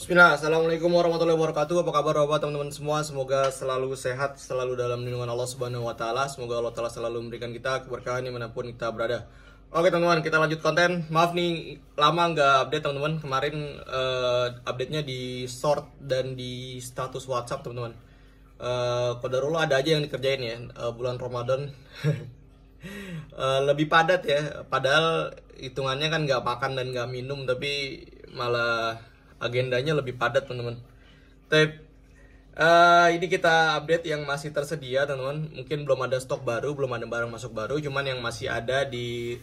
Bismillah, Assalamualaikum warahmatullahi wabarakatuh Apa kabar bapak teman-teman semua Semoga selalu sehat, selalu dalam lindungan Allah subhanahu wa ta'ala Semoga Allah ta'ala selalu memberikan kita keberkahan dimanapun kita berada Oke teman-teman, kita lanjut konten Maaf nih, lama nggak update teman-teman Kemarin uh, update-nya di short dan di status whatsapp teman-teman uh, ada aja yang dikerjain ya uh, Bulan Ramadan uh, Lebih padat ya Padahal hitungannya kan nggak makan dan nggak minum Tapi malah agendanya lebih padat teman-teman. Tapi uh, eh, ini kita update yang masih tersedia teman-teman. Mungkin belum ada stok baru, belum ada barang masuk baru, cuman yang masih ada di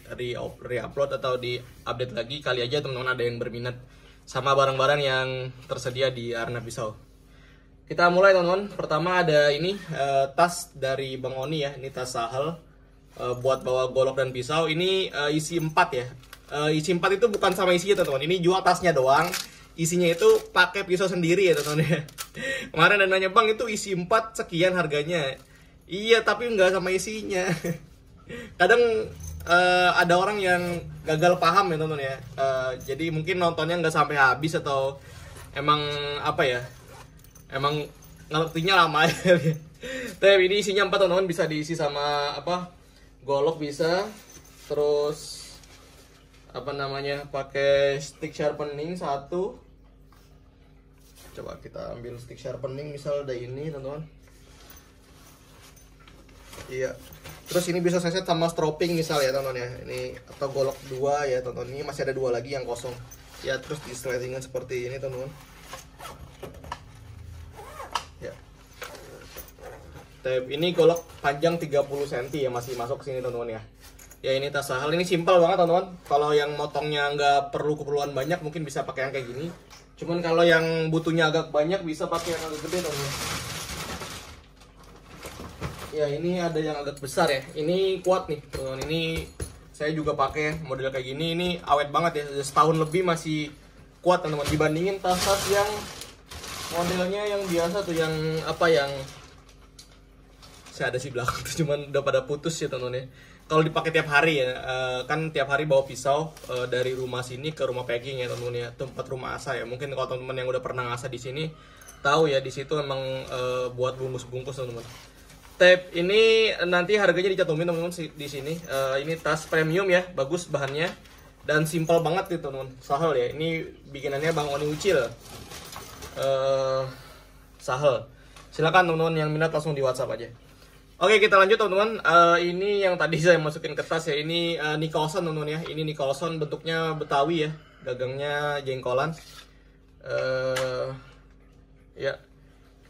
re-upload atau di update lagi kali aja teman-teman ada yang berminat sama barang-barang yang tersedia di Arna Pisau. Kita mulai teman-teman. Pertama ada ini uh, tas dari Bang Oni ya. Ini tas sahal eh, buat bawa golok dan pisau. Ini uh, isi 4 ya. Uh, isi 4 itu bukan sama isinya teman-teman. Ini jual tasnya doang isinya itu pakai pisau sendiri ya teman teman ya kemarin dan nanya bang itu isi 4 sekian harganya iya tapi nggak sama isinya kadang uh, ada orang yang gagal paham ya teman teman ya uh, jadi mungkin nontonnya nggak sampai habis atau emang apa ya emang ngertinya lama ya tapi ini isinya 4 teman-teman bisa diisi sama apa golok bisa terus apa namanya pakai stick sharpening satu coba kita ambil stick sharpening misal ada ini teman-teman iya terus ini bisa saya sama stropping misal ya teman-teman ya ini atau golok dua ya teman-teman ini masih ada dua lagi yang kosong ya terus di slidingan seperti ini teman-teman ya tab ini golok panjang 30 cm ya masih masuk sini teman-teman ya ya ini tas sahal ini simpel banget teman-teman kalau yang motongnya nggak perlu keperluan banyak mungkin bisa pakai yang kayak gini Cuman kalau yang butuhnya agak banyak bisa pakai yang agak gede dong. Ya ini ada yang agak besar ya. Ini kuat nih. Teman. Ini saya juga pakai model kayak gini. Ini awet banget ya. Setahun lebih masih kuat teman-teman. Dibandingin tas-tas yang modelnya yang biasa tuh yang apa yang saya ada sih belakang tuh cuman udah pada putus ya teman-teman ya kalau dipakai tiap hari ya uh, kan tiap hari bawa pisau uh, dari rumah sini ke rumah packing ya teman-teman ya tempat rumah asa ya mungkin kalau teman-teman yang udah pernah ngasah di sini tahu ya di situ emang uh, buat bungkus-bungkus teman-teman tape ini nanti harganya dicatumin teman-teman di sini uh, ini tas premium ya bagus bahannya dan simpel banget nih gitu, teman-teman sahel ya ini bikinannya bang Oni Ucil uh, sahel silakan teman-teman yang minat langsung di WhatsApp aja Oke kita lanjut teman-teman. Uh, ini yang tadi saya masukin kertas ya. Ini uh, Nicholson teman-teman ya. Ini Nicholson bentuknya betawi ya. Dagangnya jengkolan. Uh, ya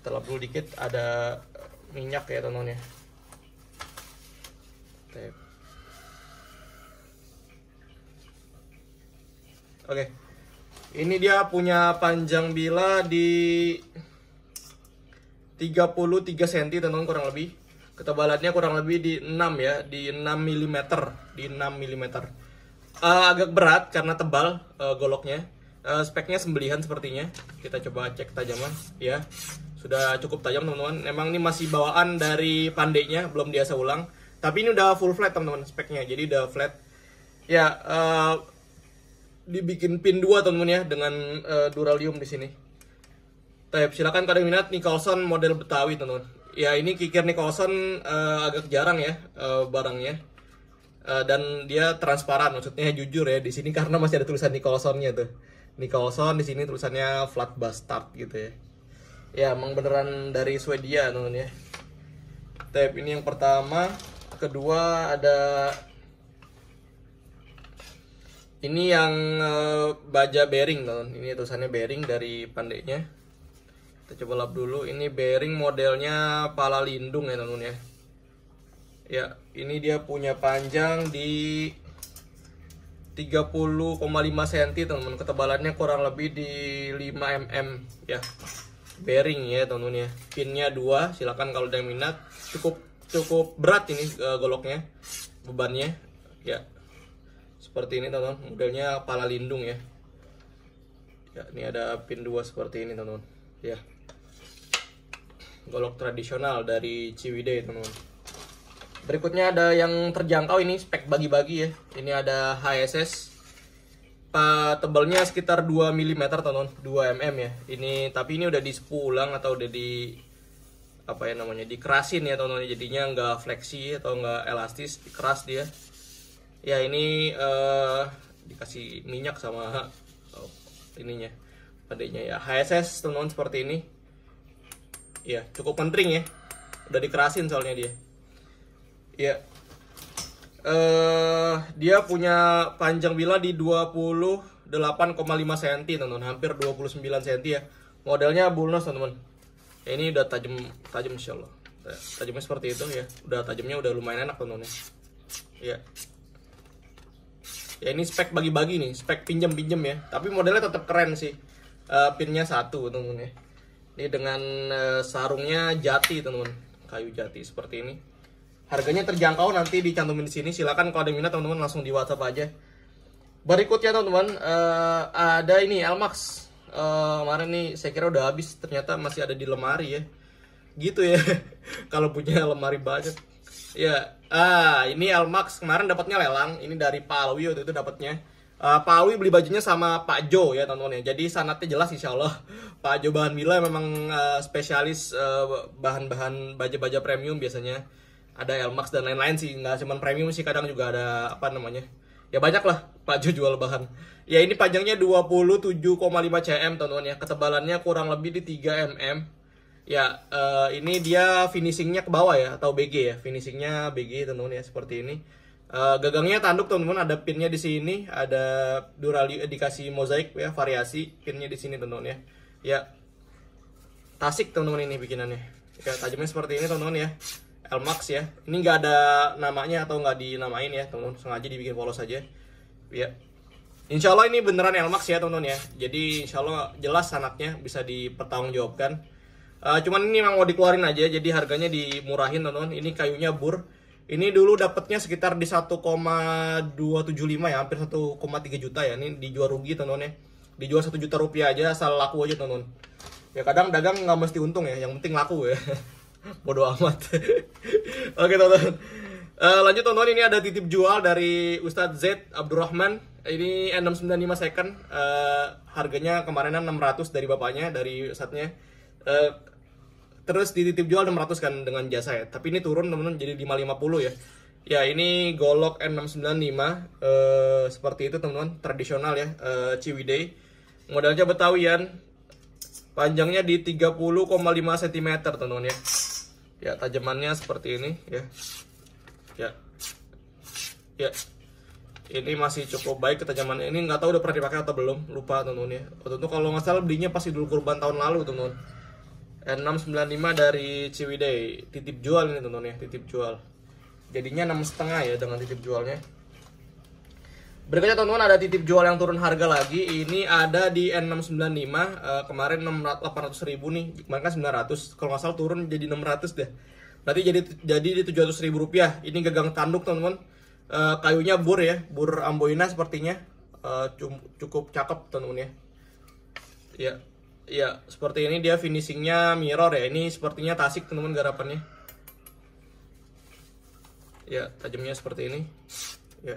kita lap dulu dikit. Ada minyak ya teman-teman ya. Oke. Ini dia punya panjang bila di 33 cm teman-teman kurang lebih ketebalannya kurang lebih di 6 ya di 6 mm di 6 mm uh, agak berat karena tebal uh, goloknya uh, speknya sembelihan sepertinya kita coba cek tajaman ya sudah cukup tajam teman-teman Memang ini masih bawaan dari pandainya belum biasa ulang tapi ini udah full flat teman-teman speknya jadi udah flat ya uh, dibikin pin 2 teman-teman ya dengan uh, duralium di sini Tayap silakan kalau minat Nicholson model Betawi teman-teman Ya ini kikir Nicholson uh, eh, agak jarang ya uh, barangnya uh, dan dia transparan maksudnya jujur ya di sini karena masih ada tulisan Nicholsonnya tuh Nicholson di sini tulisannya flat bastard gitu ya ya emang beneran dari Swedia teman ya tape ini yang pertama kedua ada ini yang uh, baja bearing teman ini tulisannya bearing dari pandainya kita coba lap dulu ini bearing modelnya pala lindung ya teman-teman ya ya ini dia punya panjang di 30,5 cm teman-teman ketebalannya kurang lebih di 5 mm ya bearing ya teman-teman ya pinnya dua silakan kalau ada yang minat cukup cukup berat ini uh, goloknya bebannya ya seperti ini teman-teman modelnya pala lindung ya ya ini ada pin dua seperti ini teman-teman ya golok tradisional dari Ciwidey teman-teman berikutnya ada yang terjangkau ini spek bagi-bagi ya ini ada HSS pak tebalnya sekitar 2 mm teman-teman 2 mm ya ini tapi ini udah di ulang atau udah di apa ya namanya dikerasin ya teman-teman jadinya nggak fleksi atau nggak elastis keras dia ya ini uh, dikasih minyak sama oh, ininya padanya ya HSS teman-teman seperti ini Iya, cukup penting ya. Udah dikerasin soalnya dia. Iya. Eh, dia punya panjang bila di 28,5 cm, teman-teman. Hampir 29 cm ya. Modelnya bulnos, teman-teman. Ya, ini udah tajam tajam insyaallah. Ya, tajamnya seperti itu ya. Udah tajamnya udah lumayan enak, teman-teman. Iya. Ya ini spek bagi-bagi nih, spek pinjam-pinjam ya. Tapi modelnya tetap keren sih. Uh, pinnya satu, teman-teman ya. Ini dengan eh, sarungnya jati teman-teman, kayu jati seperti ini. Harganya terjangkau nanti dicantumin di sini. Silakan kalau ada minat teman-teman langsung di WhatsApp aja. Berikutnya teman-teman uh, ada ini Elmax. Uh, kemarin nih saya kira udah habis, ternyata masih ada di lemari ya. Gitu ya. kalau punya lemari banyak. Ya, ah ini Elmax kemarin dapatnya lelang, ini dari Pak itu dapatnya. Eh, Pak Alwi beli bajunya sama Pak Jo ya teman-teman ya. Jadi sanatnya jelas insya Allah. Pak Jo Bahan Mila memang uh, spesialis uh, bahan-bahan baja-baja premium biasanya. Ada Elmax dan lain-lain sih. Nggak cuma premium sih kadang juga ada apa namanya. Ya banyak lah Pak Jo jual bahan. Ya ini panjangnya 27,5 cm teman-teman ya. Ketebalannya kurang lebih di 3 mm. Ya uh, ini dia finishingnya ke bawah ya atau BG ya. Finishingnya BG teman-teman ya seperti ini Uh, gagangnya tanduk teman-teman ada pinnya di sini ada durali eh, dikasih mozaik ya variasi pinnya di sini teman-teman ya ya tasik teman-teman ini bikinannya ya tajamnya seperti ini teman-teman ya Lmax ya ini nggak ada namanya atau nggak dinamain ya teman-teman sengaja dibikin polos aja ya Insya Allah ini beneran Lmax ya teman-teman ya jadi Insya Allah jelas anaknya bisa dipertanggungjawabkan uh, cuman ini memang mau dikeluarin aja jadi harganya dimurahin teman-teman ini kayunya bur ini dulu dapatnya sekitar di 1,275 ya, hampir 1,3 juta ya. Ini dijual rugi teman-teman ya. Dijual 1 juta rupiah aja asal laku aja teman-teman. Ya kadang dagang nggak mesti untung ya, yang penting laku ya. Bodoh amat. Oke teman-teman. Uh, lanjut teman-teman ini ada titip jual dari Ustadz Z Abdurrahman. Ini N695 second. Uh, harganya kemarinan 600 dari bapaknya dari Ustadznya. Uh, Terus dititip jual 600 kan dengan jasa ya. Tapi ini turun teman-teman jadi 550 ya. Ya ini Golok N695 uh, eh, seperti itu teman-teman tradisional ya uh, Ciwidey. Modalnya Betawian. Panjangnya di 30,5 cm teman-teman ya. Ya tajamannya seperti ini ya. Ya. Ya. Ini masih cukup baik ketajamannya. Ini nggak tahu udah pernah dipakai atau belum. Lupa teman-teman ya. Tentu kalau nggak salah belinya pasti dulu Kurban tahun lalu teman-teman 695 dari Ciwidey titip jual ini teman-teman ya titip jual jadinya enam setengah ya dengan titip jualnya berikutnya teman-teman ada titip jual yang turun harga lagi ini ada di N695 uh, eh, kemarin 800 ribu nih kemarin kan 900 kalau nggak salah turun jadi 600 deh berarti jadi jadi di 700 ribu rupiah ini gagang tanduk teman-teman uh, eh, kayunya bur ya bur amboina sepertinya uh, cukup cakep teman-teman ya ya ya seperti ini dia finishingnya mirror ya ini sepertinya tasik teman-teman garapannya ya tajamnya seperti ini ya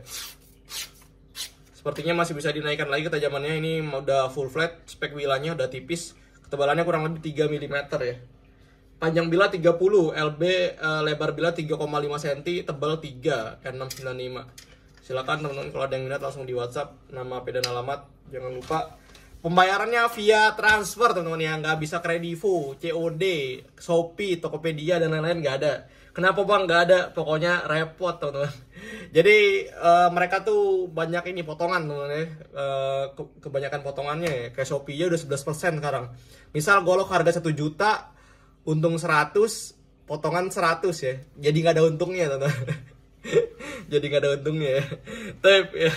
sepertinya masih bisa dinaikkan lagi ketajamannya ini udah full flat spek bilanya udah tipis ketebalannya kurang lebih 3 mm ya panjang bila 30 LB eh, lebar bila 3,5 cm tebal 3 N695 silakan teman-teman kalau ada yang minat langsung di WhatsApp nama dan alamat jangan lupa Pembayarannya via transfer teman-teman ya, nggak bisa kredivo, COD, Shopee, Tokopedia dan lain-lain nggak ada. Kenapa bang nggak ada? Pokoknya repot teman-teman. Jadi uh, mereka tuh banyak ini potongan teman-teman ya, uh, kebanyakan potongannya ya. Kayak shopee ya udah 11% sekarang. Misal golok harga 1 juta, untung 100, potongan 100 ya. Jadi nggak ada untungnya teman-teman. jadi nggak ada untungnya ya. tapi ya,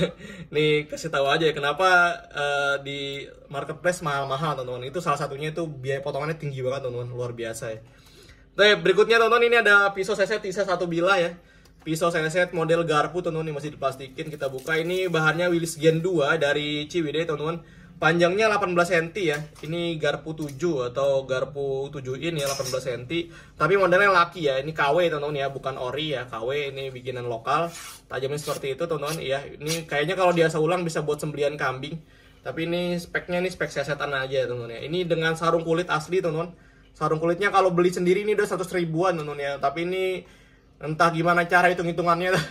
nih kasih tahu aja ya kenapa uh, di marketplace mahal-mahal teman-teman itu salah satunya itu biaya potongannya tinggi banget teman-teman luar biasa ya tapi berikutnya teman-teman ini ada pisau seset Tisa satu bila ya pisau seset model garpu teman-teman ini masih dipastikin kita buka ini bahannya Willis Gen 2 dari Ciwidey teman-teman Panjangnya 18 cm ya. Ini garpu 7 atau garpu 7 ini 18 ya, cm. Tapi modelnya laki ya. Ini KW teman-teman ya, bukan ori ya. KW ini bikinan lokal. Tajamnya seperti itu teman-teman ya. Ini kayaknya kalau diasa ulang bisa buat sembelian kambing. Tapi ini speknya ini spek sesetan aja teman-teman ya. Ini dengan sarung kulit asli teman-teman. Sarung kulitnya kalau beli sendiri ini udah 100 ribuan teman-teman ya. Tapi ini entah gimana cara hitung-hitungannya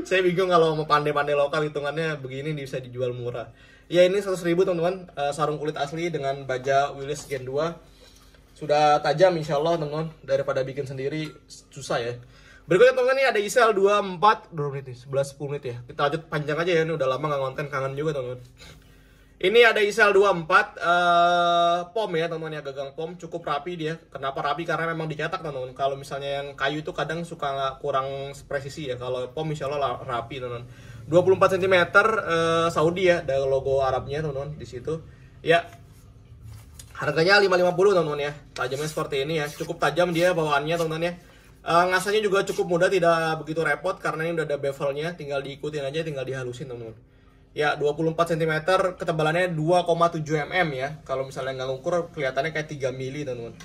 saya bingung kalau mau pandai-pandai lokal hitungannya begini bisa dijual murah ya ini 100 ribu teman-teman eh, sarung kulit asli dengan baja Willis Gen 2 sudah tajam insya Allah teman-teman daripada bikin sendiri susah ya berikutnya teman-teman ini ada isel 24 menit nih 11 menit ya kita lanjut panjang aja ya ini udah lama nggak konten kangen juga teman-teman ini ada Isel 24 uh, eh, pom ya teman-teman ya gagang pom cukup rapi dia. Kenapa rapi? Karena memang dicetak teman-teman. Kalau misalnya yang kayu itu kadang suka kurang presisi ya. Kalau pom insya Allah rapi teman-teman. 24 cm uh, Saudi ya, ada logo Arabnya teman-teman di situ. Ya. Harganya 550 teman-teman ya. Tajamnya seperti ini ya. Cukup tajam dia bawaannya teman-teman ya. Uh, eh, ngasanya juga cukup mudah, tidak begitu repot karena ini udah ada bevelnya, tinggal diikutin aja, tinggal dihalusin teman-teman ya 24 cm ketebalannya 2,7 mm ya kalau misalnya nggak ngukur kelihatannya kayak 3 mili teman-teman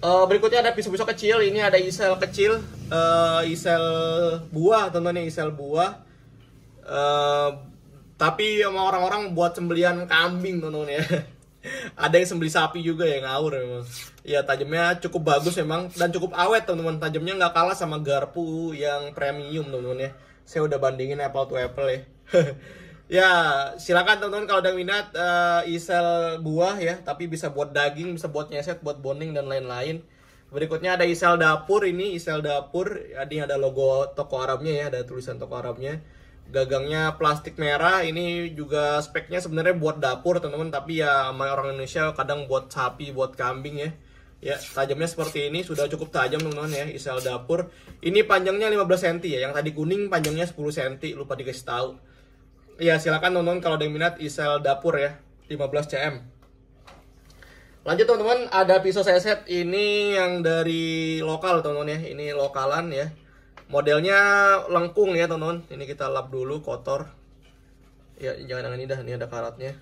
uh, berikutnya ada pisau-pisau kecil ini ada isel kecil uh, isel buah teman-teman isel buah uh, tapi sama orang-orang buat sembelian kambing teman-teman ya ada yang sembeli sapi juga ya ngawur memang ya tajamnya cukup bagus memang dan cukup awet teman-teman tajamnya nggak kalah sama garpu yang premium teman-teman ya saya udah bandingin apple to apple ya ya silakan teman-teman kalau ada yang minat uh, isel buah ya tapi bisa buat daging bisa buat nyeset buat boning dan lain-lain berikutnya ada isel dapur ini isel dapur ini ada logo toko Arabnya ya ada tulisan toko Arabnya gagangnya plastik merah ini juga speknya sebenarnya buat dapur teman-teman tapi ya sama orang Indonesia kadang buat sapi buat kambing ya ya tajamnya seperti ini sudah cukup tajam teman-teman ya isel dapur ini panjangnya 15 cm ya yang tadi kuning panjangnya 10 cm lupa dikasih tahu ya silakan nonton kalau ada yang minat isel dapur ya 15 cm lanjut teman-teman ada pisau seset ini yang dari lokal teman-teman ya ini lokalan ya modelnya lengkung ya teman-teman ini kita lap dulu kotor ya jangan yang ini dah ini ada karatnya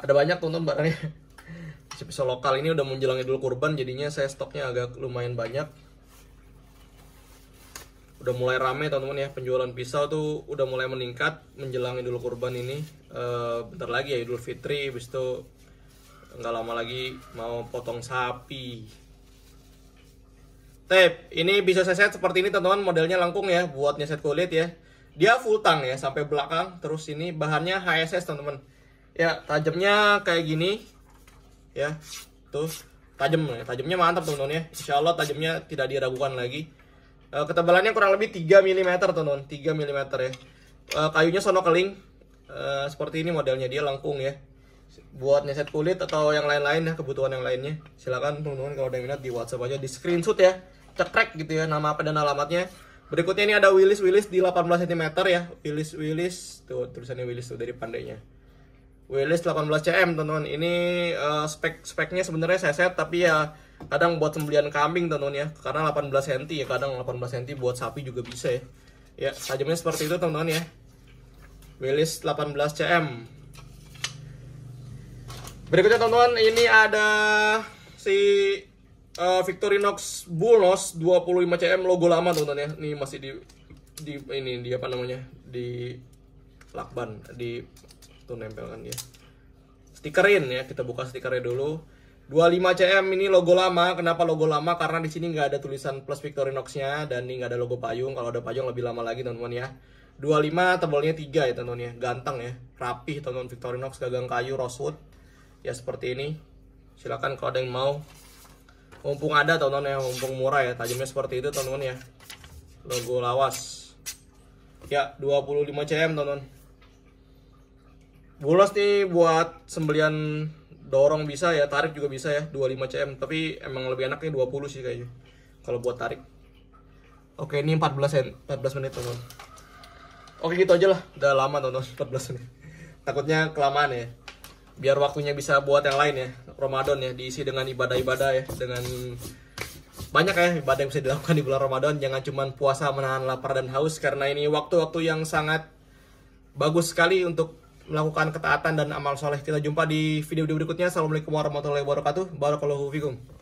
ada banyak teman-teman barangnya pisau lokal ini udah menjelang idul kurban jadinya saya stoknya agak lumayan banyak udah mulai rame teman-teman ya penjualan pisau tuh udah mulai meningkat menjelang Idul Kurban ini e, bentar lagi ya Idul Fitri habis itu nggak lama lagi mau potong sapi Tep, ini bisa saya set seperti ini teman-teman modelnya langkung ya buat nyeset kulit ya dia full tang ya sampai belakang terus ini bahannya HSS teman-teman ya tajamnya kayak gini ya tuh tajam ya tajamnya mantap teman-teman ya Insya Allah tajamnya tidak diragukan lagi Eh, ketebalannya kurang lebih 3 mm teman-teman, 3 mm ya. Uh, kayunya sono keling. Uh, seperti ini modelnya dia lengkung ya. Buat nyeset kulit atau yang lain-lain ya, kebutuhan yang lainnya. Silakan teman-teman kalau ada yang minat di WhatsApp aja di screenshot ya. Cekrek gitu ya nama apa dan alamatnya. Berikutnya ini ada Willis Willis di 18 cm ya. Willis Willis tuh tulisannya Willis tuh dari pandainya. Willis 18 cm teman-teman. Ini uh, spek speknya sebenarnya saya set tapi ya kadang buat sembelian kambing teman-teman ya karena 18 cm ya kadang 18 cm buat sapi juga bisa ya ya tajamnya seperti itu teman-teman ya Willis 18 cm berikutnya teman-teman ini ada si uh, Victorinox Bulos 25 cm logo lama teman-teman ya ini masih di di ini di apa namanya di lakban di tuh nempelkan ya. stikerin ya kita buka stikernya dulu 25CM ini logo lama. Kenapa logo lama? Karena di sini nggak ada tulisan plus Victorinox-nya dan ini nggak ada logo payung. Kalau ada payung lebih lama lagi teman-teman ya. 25 tebalnya 3 ya teman-teman ya. Ganteng ya. Rapih teman-teman Victorinox gagang kayu rosewood. Ya seperti ini. Silakan kalau ada yang mau. Mumpung ada teman-teman ya, mumpung murah ya. Tajamnya seperti itu teman-teman ya. Logo lawas. Ya, 25 cm teman-teman. Bolos nih buat sembelian dorong bisa ya tarik juga bisa ya 25 cm tapi emang lebih enaknya 20 sih kayaknya kalau buat tarik oke ini 14 14 menit teman oke gitu aja lah udah lama teman 14 menit takutnya kelamaan ya biar waktunya bisa buat yang lain ya Ramadan ya diisi dengan ibadah-ibadah ya dengan banyak ya ibadah yang bisa dilakukan di bulan Ramadan jangan cuma puasa menahan lapar dan haus karena ini waktu-waktu yang sangat bagus sekali untuk melakukan ketaatan dan amal soleh. Kita jumpa di video-video berikutnya. Assalamualaikum warahmatullahi wabarakatuh. Barakallahu fikum.